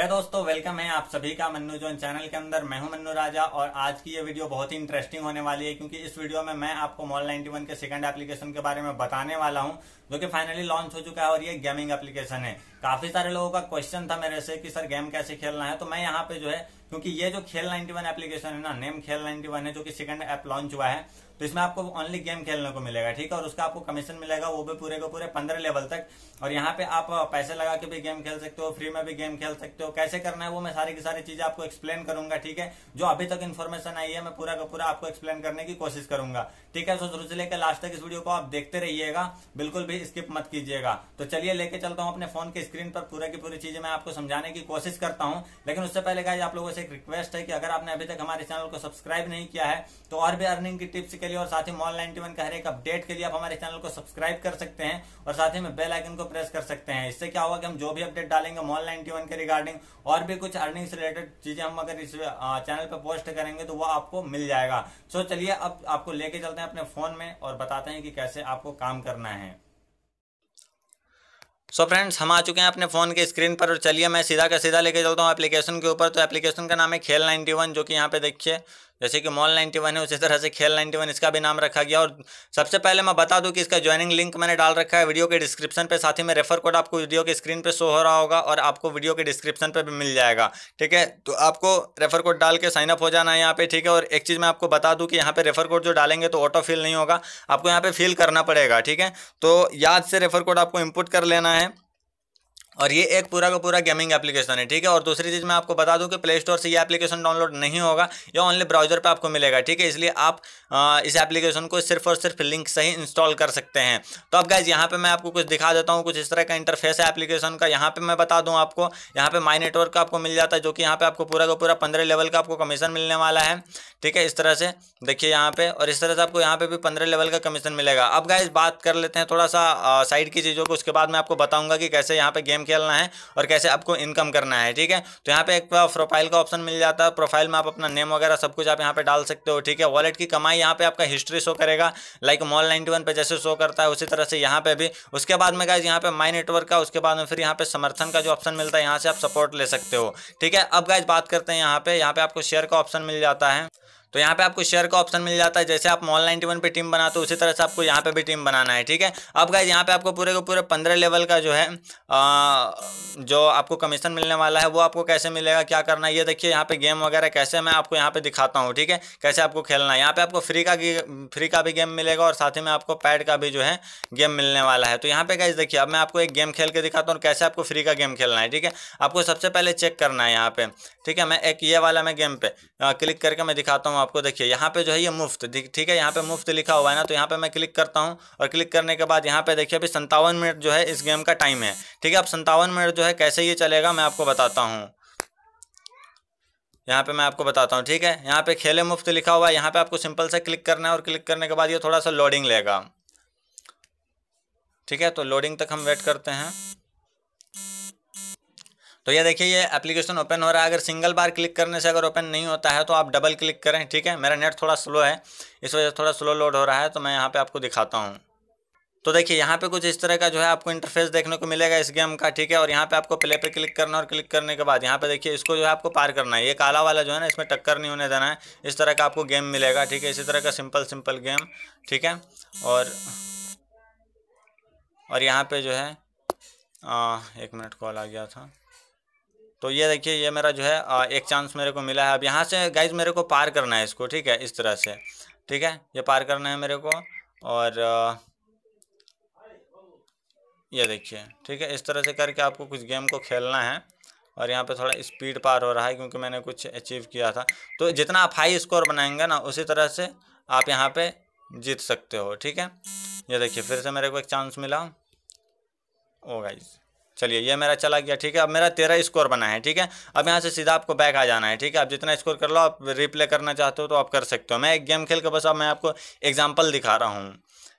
है दोस्तों वेलकम है आप सभी का मन्नू जोन चैनल के अंदर मैं हूं मन्नू राजा और आज की ये वीडियो बहुत ही इंटरेस्टिंग होने वाली है क्योंकि इस वीडियो में मैं आपको मॉल 91 के सेकंड एप्लीकेशन के बारे में बताने वाला हूं जो कि फाइनली लॉन्च हो चुका है और ये गेमिंग एप्लीकेशन है काफी सारे लोगों का क्वेश्चन था मेरे से कि सर गेम कैसे खेलना है तो मैं यहाँ पे जो है क्योंकि ये जो खेल 91 एप्लीकेशन है ना नेम खेल 91 है जो कि सेकंड ऐप लॉन्च हुआ है तो इसमें आपको ओनली गेम खेलने को मिलेगा ठीक है और उसका आपको कमीशन मिलेगा वो भी पूरे के पूरे पंद्रह लेवल तक और यहाँ पे आप पैसे लगा के भी गेम खेल सकते हो फ्री में भी गेम खेल सकते हो कैसे करना है वो मैं सारी की सारी चीजें आपको एक्सप्लेन करूंगा ठीक है जो अभी तक इन्फॉर्मेशन आई है मैं पूरा का पूरा आपको एक्सप्लेन करने की कोशिश करूंगा ठीक है सो शुरू से लेकर लास्ट तक इस वीडियो को आप देखते रहिएगा बिल्कुल भी स्किप मत कीजिएगा तो चलिए लेके चलता हूँ अपने फोन के स्क्रीन पर पूरे की पूरी चीजें मैं आपको समझाने की कोशिश करता हूँ लेकिन उससे पहले कहा आप लोगों से से एक रिक्वेस्ट है कि अगर आपने अभी तक हमारे चैनल को सब्सक्राइब नहीं किया है तो और भी अर्निंग की टिप्स के लिए और साथ ही मॉल नाइनटी का हर एक अपडेट के लिए आप हमारे चैनल को सब्सक्राइब कर सकते हैं और साथ ही में बेल आइकन को प्रेस कर सकते हैं इससे क्या होगा कि हम जो भी अपडेट डालेंगे मॉल नाइनटी के रिगार्डिंग और भी कुछ अर्निंग से रिलेटेड चीजें हम अगर इस चैनल पर पोस्ट करेंगे तो वो आपको मिल जाएगा सो चलिए अब आपको लेके चलते हैं अपने फोन में और बताते हैं कि कैसे आपको काम करना है सो so फ्रेंड्स हम आ चुके हैं अपने फ़ोन के स्क्रीन पर और चलिए मैं सीधा का सीधा लेके चलता हूँ एप्लीकेशन के ऊपर तो एप्लीकेशन का नाम है खेल 91 वन जो कि यहाँ पे देखिए जैसे कि मॉल 91 है उसी तरह से खेल 91 इसका भी नाम रखा गया और सबसे पहले मैं बता दूं कि इसका ज्वाइनिंग लिंक मैंने डाल रखा है वीडियो के डिस्क्रिप्शन पे साथ ही में रेफर कोड आपको वीडियो के स्क्रीन पे शो हो रहा होगा और आपको वीडियो के डिस्क्रिप्शन पे भी मिल जाएगा ठीक है तो आपको रेफर कोड डाल के साइनअप हो जाना है यहाँ पे ठीक है और एक चीज़ मैं आपको बता दूँ कि यहाँ पर रेफर कोड जो डालेंगे तो ऑटो फिल नहीं होगा आपको यहाँ पर फिल करना पड़ेगा ठीक है तो याद से रेफर कोड आपको इनपुट कर लेना है और ये एक पूरा का पूरा गेमिंग एप्लीकेशन है ठीक है और दूसरी चीज़ मैं आपको बता दूं कि प्ले स्टोर से ये एप्लीकेशन डाउनलोड नहीं होगा ये ऑनली ब्राउजर पे आपको मिलेगा ठीक है इसलिए आप आ, इस एप्लीकेशन को सिर्फ और सिर्फ लिंक से ही इंस्टॉल कर सकते हैं तो अब गाइज यहाँ पर मैं आपको कुछ दिखा देता हूँ कुछ इस तरह का इंटरफेस है एप्लीकेशन का यहाँ पर मैं बता दूँ आपको यहाँ पर माई नेटवर्क आपको मिल जाता है जो कि यहाँ पर आपको पूरा का पूरा पंद्रह लेवल का आपको कमीशन मिलने वाला है ठीक है इस तरह से देखिए यहाँ पर और इस तरह से आपको यहाँ पर भी पंद्रह लेवल का कमीशन मिलेगा अब गाइज बात कर लेते हैं थोड़ा सा साइड की चीज़ों को उसके बाद मैं आपको बताऊँगा कि कैसे यहाँ पर गेम खेलना है और कैसे आपको इनकम करना है ठीक है तो यहाँ पे एक प्रोफाइल का ऑप्शन मिल जाता है प्रोफाइल में आप अपना नेम वगैरह सब कुछ आप यहाँ पे डाल सकते हो ठीक है वॉलेट की कमाई यहाँ पे आपका हिस्ट्री शो करेगा लाइक मॉल नाइनटी वन पे जैसे शो करता है उसी तरह से यहाँ पे भी उसके बाद में गाइज यहाँ पे माई नेटवर्क का उसके बाद में फिर यहाँ पे समर्थन का जो ऑप्शन मिलता है यहाँ से आप सपोर्ट ले सकते हो ठीक है अब गाइज बात करते हैं यहाँ पे यहाँ पे आपको शेयर का ऑप्शन मिल जाता है तो यहाँ पे आपको शेयर का ऑप्शन मिल जाता है जैसे आप मॉल नाइनटी वन पे टीम बनाते हो उसी तरह से आपको यहाँ पे भी टीम बनाना है ठीक है अब गाइज यहाँ पे आपको पूरे को पूरे पंद्रह लेवल का जो है आ, जो आपको कमीशन मिलने वाला है वो आपको कैसे मिलेगा क्या करना है ये देखिए यहाँ पे गेम वगैरह कैसे मैं आपको यहाँ पे दिखाता हूँ ठीक है कैसे आपको खेलना है यहाँ पे आपको फ्री का फ्री का भी गेम मिलेगा और साथ ही में आपको पैड का भी जो है गेम मिलने वाला है तो यहाँ पे गाइज देखिए अब मैं आपको एक गेम खेल के दिखाता हूँ कैसे आपको फ्री का गेम खेलना है ठीक है आपको सबसे पहले चेक करना है यहाँ पे ठीक है मैं एक ये वाला मैं गेम पे क्लिक करके मैं दिखाता हूँ हूँ आपको देखिए यहाँ पे जो है ये मुफ्त ठीक है यहाँ पे मुफ्त लिखा हुआ है ना तो यहाँ पे मैं क्लिक करता हूँ और क्लिक करने के बाद यहाँ पे देखिए अभी संतावन मिनट जो है इस गेम का टाइम है ठीक है अब संतावन मिनट जो है कैसे ये चलेगा मैं आपको बताता हूँ यहाँ पे मैं आपको बताता हूँ ठीक है यहाँ पे खेले मुफ्त लिखा हुआ है यहाँ पे आपको सिंपल से क्लिक करना है और क्लिक करने के बाद ये थोड़ा सा लोडिंग लेगा ठीक है तो लोडिंग तक हम वेट करते हैं तो ये देखिए ये एप्लीकेशन ओपन हो रहा है अगर सिंगल बार क्लिक करने से अगर ओपन नहीं होता है तो आप डबल क्लिक करें ठीक है मेरा नेट थोड़ा स्लो है इस वजह से थोड़ा स्लो लोड हो रहा है तो मैं यहाँ पर आपको दिखाता हूँ तो देखिए यहाँ पे कुछ इस तरह का जो है आपको इंटरफेस देखने को मिलेगा इस गेम का ठीक है और यहाँ पे आपको प्ले पे क्लिक करना और क्लिक करने के बाद यहाँ पे देखिए इसको जो है आपको पार करना है ये काला वाला जो है ना इसमें टक्कर नहीं होने देना है इस तरह का आपको गेम मिलेगा ठीक है इसी तरह का सिंपल सिंपल गेम ठीक है और और यहाँ पे जो है आ, एक मिनट कॉल आ गया था तो ये देखिए ये मेरा जो है एक चांस मेरे को मिला है अब यहाँ से गाइज मेरे को पार करना है इसको ठीक है इस तरह से ठीक है ये पार करना है मेरे को और ये देखिए ठीक है इस तरह से करके आपको कुछ गेम को खेलना है और यहाँ पे थोड़ा स्पीड पार हो रहा है क्योंकि मैंने कुछ अचीव किया था तो जितना आप हाई स्कोर बनाएंगे ना उसी तरह से आप यहाँ पे जीत सकते हो ठीक है ये देखिए फिर से मेरे को एक चांस मिला ओ गाइज़ चलिए ये मेरा चला गया ठीक है अब मेरा तेरह स्कोर बना है ठीक है अब यहाँ से सीधा आपको बैक आ जाना है ठीक है आप जितना स्कोर कर लो आप रिप्ले करना चाहते हो तो आप कर सकते हो मैं एक गेम खेल के बस अब मैं आपको एग्जाम्पल दिखा रहा हूँ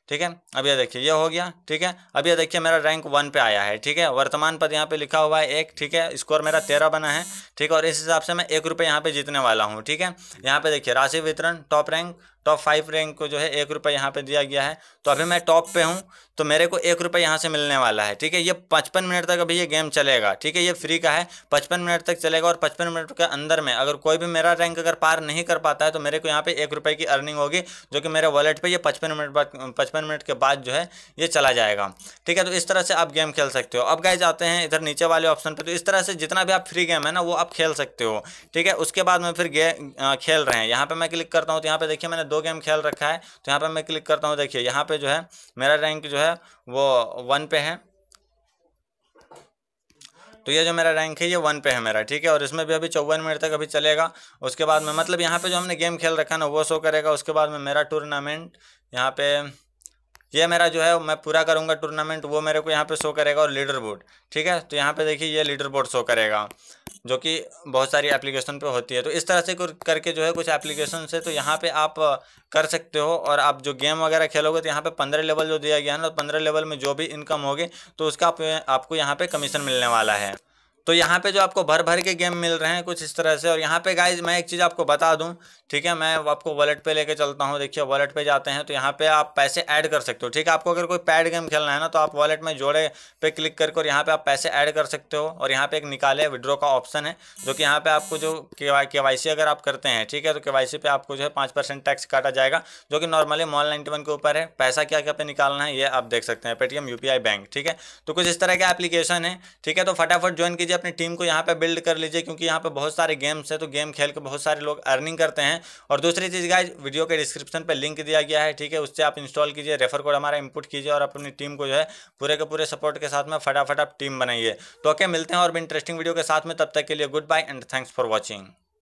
ठीक है अब ये देखिए ये हो गया ठीक है अब ये देखिए मेरा रैंक वन पे आया है ठीक है वर्तमान पद यहाँ पे लिखा हुआ है एक ठीक है स्कोर मेरा तेरह बना है ठीक है और इस हिसाब से मैं एक रुपये यहाँ पे जीतने वाला हूँ ठीक है यहाँ पे देखिए राशि वितरण top rank top five rank को जो है एक रुपये यहाँ पे दिया गया है तो अभी मैं टॉप पे हूँ तो मेरे को एक रुपये यहाँ से मिलने वाला है ठीक है ये पचपन मिनट तक अभी ये गेम चलेगा ठीक है ये फ्री का है पचपन मिनट तक चलेगा और पचपन मिनट के अंदर में अगर कोई भी मेरा रैंक अगर पार नहीं कर पाता है तो मेरे को यहाँ पे एक रुपये की अर्निंग होगी जो कि मेरे वॉलेट पर ये पचपन मिनट बाद पचपन मिनट के बाद जो है ये चला जाएगा ठीक है तो इस तरह से आप गेम खेल सकते हो अब गए जाते हैं इधर नीचे वाले ऑप्शन पर तो इस तरह से जितना भी आप फ्री गेम है ना वो आप खेल सकते हो ठीक है उसके बाद में फिर गे खेल रहे हैं यहाँ पर मैं क्लिक करता हूँ तो यहाँ पर देखिए मैंने दो गेम खेल रखा है तो यहाँ पर मैं क्लिक करता हूँ देखिए यहाँ पे जो है मेरा रैंक जो है वो वन पे है तो ये जो मेरा रैंक है ये वन पे है मेरा ठीक है और इसमें भी अभी चौवन मिनट तक अभी चलेगा उसके बाद में मतलब यहाँ पे जो हमने गेम खेल रखा है ना वो शो करेगा उसके बाद में मेरा टूर्नामेंट यहाँ पे ये मेरा जो है मैं पूरा करूँगा टूर्नामेंट वो मेरे को यहाँ पे शो करेगा और लीडर बोर्ड ठीक है तो यहाँ पे देखिए ये लीडर बोर्ड शो करेगा जो कि बहुत सारी एप्लीकेशन पे होती है तो इस तरह से करके जो है कुछ एप्लीकेशन से तो यहाँ पे आप कर सकते हो और आप जो गेम वगैरह खेलोगे तो यहाँ पे पंद्रह लेवल जो दिया गया है ना तो पंद्रह लेवल में जो भी इनकम होगी तो उसका आप, आपको यहाँ पे कमीशन मिलने वाला है तो यहाँ पे जो आपको भर भर के गेम मिल रहे हैं कुछ इस तरह से और यहाँ पे गाइज मैं एक चीज़ आपको बता दूँ ठीक है मैं आपको वॉलेट पे लेके चलता हूँ देखिए वॉलेट पे जाते हैं तो यहाँ पे आप पैसे ऐड कर सकते हो ठीक है आपको अगर कोई पैड गेम खेलना है ना तो आप वॉलेट में जोड़े पे क्लिक करके और यहाँ पे आप पैसे ऐड कर सकते हो और यहाँ पे एक निकाले विड्रो का ऑप्शन है जो कि यहाँ पे आपको जो के अगर आप करते हैं ठीक है तो के पे आपको जो है पाँच टैक्स काटा जाएगा जो कि नॉर्मली मॉल नाइन्टी के ऊपर है पैसा क्या क्या पे निकालना है ये आप देख सकते हैं पेटीएम यू बैंक ठीक है तो कुछ इस तरह के एप्लीकेशन है ठीक है तो फटाफट ज्वाइन कीजिए लीजिए अपनी टीम को यहाँ पे बिल्ड कर लीजिए क्योंकि यहाँ पर बहुत सारे गेम्स हैं तो गेम खेल के बहुत सारे लोग अर्निंग करते हैं और दूसरी चीज़ गाइज वीडियो के डिस्क्रिप्शन पर लिंक दिया गया है ठीक है उससे आप इंस्टॉल कीजिए रेफर कोड हमारा इनपुट कीजिए और अपनी टीम को जो है पूरे के पूरे सपोर्ट के साथ में फटाफट आप टीम बनाइए तो ओके मिलते हैं और भी इंटरेस्टिंग वीडियो के साथ में तब तक के लिए good bye and thanks for watching